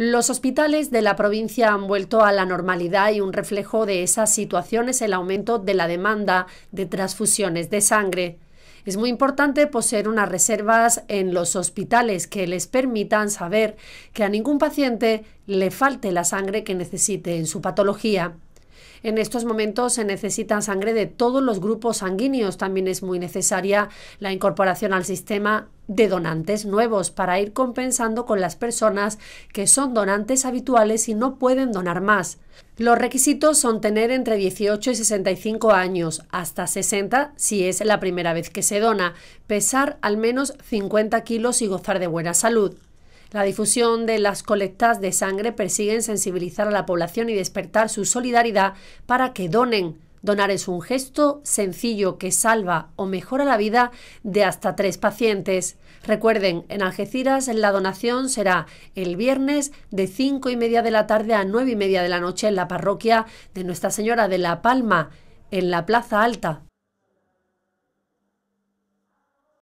Los hospitales de la provincia han vuelto a la normalidad y un reflejo de esa situación es el aumento de la demanda de transfusiones de sangre. Es muy importante poseer unas reservas en los hospitales que les permitan saber que a ningún paciente le falte la sangre que necesite en su patología. En estos momentos se necesita sangre de todos los grupos sanguíneos. También es muy necesaria la incorporación al sistema de donantes nuevos para ir compensando con las personas que son donantes habituales y no pueden donar más. Los requisitos son tener entre 18 y 65 años, hasta 60 si es la primera vez que se dona, pesar al menos 50 kilos y gozar de buena salud. La difusión de las colectas de sangre persiguen sensibilizar a la población y despertar su solidaridad para que donen. Donar es un gesto sencillo que salva o mejora la vida de hasta tres pacientes. Recuerden, en Algeciras la donación será el viernes de 5 y media de la tarde a nueve y media de la noche en la parroquia de Nuestra Señora de la Palma, en la Plaza Alta,